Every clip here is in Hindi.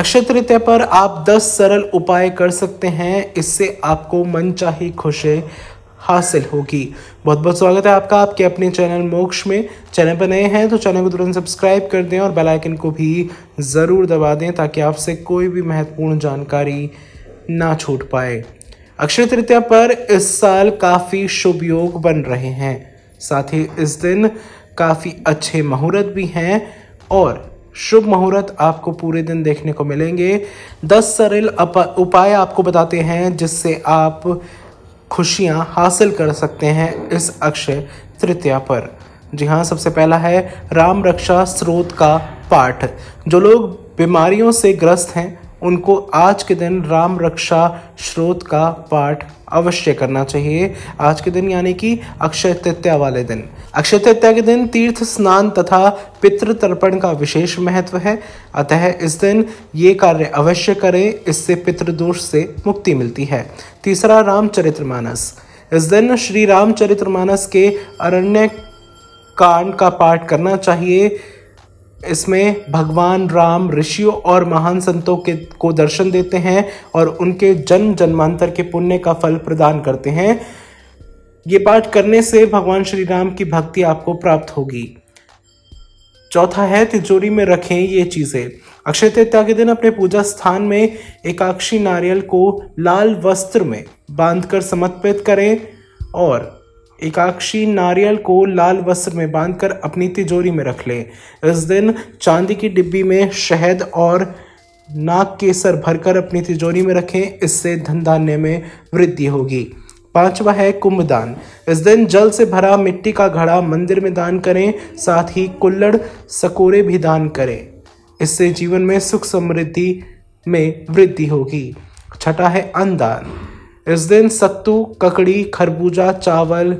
अक्षय तृतीया पर आप 10 सरल उपाय कर सकते हैं इससे आपको मनचाही खुशी हासिल होगी बहुत बहुत स्वागत है आपका आपके अपने चैनल मोक्ष में चैनल पर नए हैं तो चैनल को तुरंत सब्सक्राइब कर दें और बेल आइकन को भी ज़रूर दबा दें ताकि आपसे कोई भी महत्वपूर्ण जानकारी ना छूट पाए अक्षय तृतीया पर इस साल काफ़ी शुभ योग बन रहे हैं साथ ही इस दिन काफ़ी अच्छे मुहूर्त भी हैं और शुभ मुहूर्त आपको पूरे दिन देखने को मिलेंगे दस सरल उपाय आपको बताते हैं जिससे आप खुशियां हासिल कर सकते हैं इस अक्षय तृतीया पर जी हाँ सबसे पहला है राम रक्षा स्रोत का पाठ जो लोग बीमारियों से ग्रस्त हैं उनको आज के दिन राम रक्षा स्रोत का पाठ अवश्य करना चाहिए आज के दिन यानी कि अक्षय तृतीया वाले दिन अक्षय तृतीया के दिन तीर्थ स्नान तथा पितृ तर्पण का विशेष महत्व है अतः इस दिन ये कार्य अवश्य करें इससे पितृदोष से मुक्ति मिलती है तीसरा रामचरितमानस इस दिन श्री रामचरितमानस के अरण्य कांड का पाठ करना चाहिए इसमें भगवान राम ऋषियों और महान संतों के को दर्शन देते हैं और उनके जन्म जन्मांतर के पुण्य का फल प्रदान करते हैं ये पाठ करने से भगवान श्री राम की भक्ति आपको प्राप्त होगी चौथा है तिजोरी में रखें ये चीज़ें अक्षय तृतीया के दिन अपने पूजा स्थान में एकाक्षी नारियल को लाल वस्त्र में बांधकर समर्पित करें और एकाक्षी नारियल को लाल वस्त्र में बांधकर अपनी तिजोरी में रख ले इस दिन चांदी की डिब्बी में शहद और नाक केसर भरकर अपनी तिजोरी में रखें इससे धन धान्य में वृद्धि होगी पांचवा है कुंभदान इस दिन जल से भरा मिट्टी का घड़ा मंदिर में दान करें साथ ही कुल्लड़ सकोरे भी दान करें इससे जीवन में सुख समृद्धि में वृद्धि होगी छठा है अन्नदान इस दिन सत्तू ककड़ी खरबूजा चावल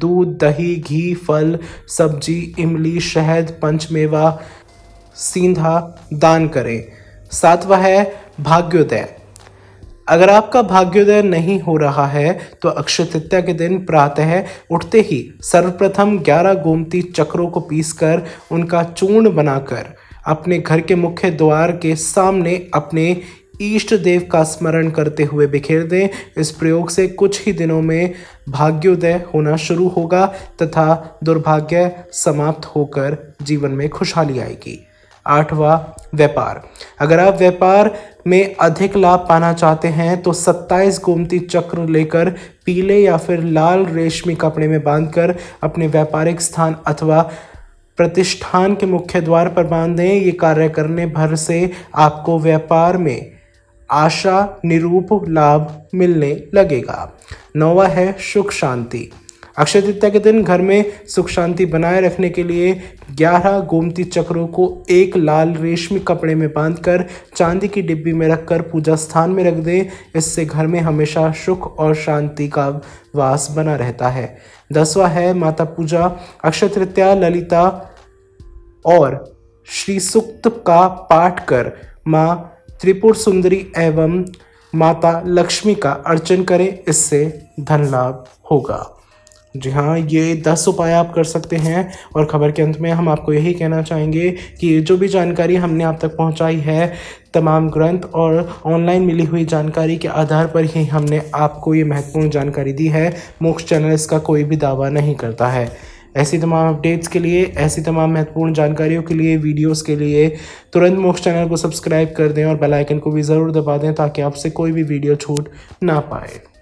दूध दही घी फल सब्जी इमली शहद पंचमेवा सीधा दान करें सातवा है भाग्योदय अगर आपका भाग्योदय नहीं हो रहा है तो अक्षय तृतीया के दिन प्रातः उठते ही सर्वप्रथम 11 गोमती चक्रों को पीसकर उनका चूर्ण बनाकर अपने घर के मुख्य द्वार के सामने अपने ईष्ट देव का स्मरण करते हुए बिखेर दें इस प्रयोग से कुछ ही दिनों में भाग्योदय होना शुरू होगा तथा दुर्भाग्य समाप्त होकर जीवन में खुशहाली आएगी आठवां व्यापार अगर आप व्यापार में अधिक लाभ पाना चाहते हैं तो 27 गोमती चक्र लेकर पीले या फिर लाल रेशमी कपड़े में बांधकर अपने व्यापारिक स्थान अथवा प्रतिष्ठान के मुख्य द्वार पर बांध दें ये कार्य करने भर से आपको व्यापार में आशा निरूप लाभ मिलने लगेगा नौवा है सुख शांति अक्षय तृतीया के दिन घर में सुख शांति बनाए रखने के लिए ग्यारह गोमती चक्रों को एक लाल रेशमी कपड़े में बांधकर चांदी की डिब्बी में रखकर पूजा स्थान में रख दें इससे घर में हमेशा सुख और शांति का वास बना रहता है दसवा है माता पूजा अक्षय तृतीया ललिता और श्री सुक्त का पाठ कर माँ त्रिपुर सुंदरी एवं माता लक्ष्मी का अर्चन करें इससे धन लाभ होगा जी हाँ ये दस उपाय आप कर सकते हैं और खबर के अंत में हम आपको यही कहना चाहेंगे कि जो भी जानकारी हमने आप तक पहुंचाई है तमाम ग्रंथ और ऑनलाइन मिली हुई जानकारी के आधार पर ही हमने आपको ये महत्वपूर्ण जानकारी दी है मोक्ष चैनल इसका कोई भी दावा नहीं करता है ऐसी तमाम अपडेट्स के लिए ऐसी तमाम महत्वपूर्ण जानकारियों के लिए वीडियोस के लिए तुरंत मोक्ष चैनल को सब्सक्राइब कर दें और बेल आइकन को भी ज़रूर दबा दें ताकि आपसे कोई भी वीडियो छूट ना पाए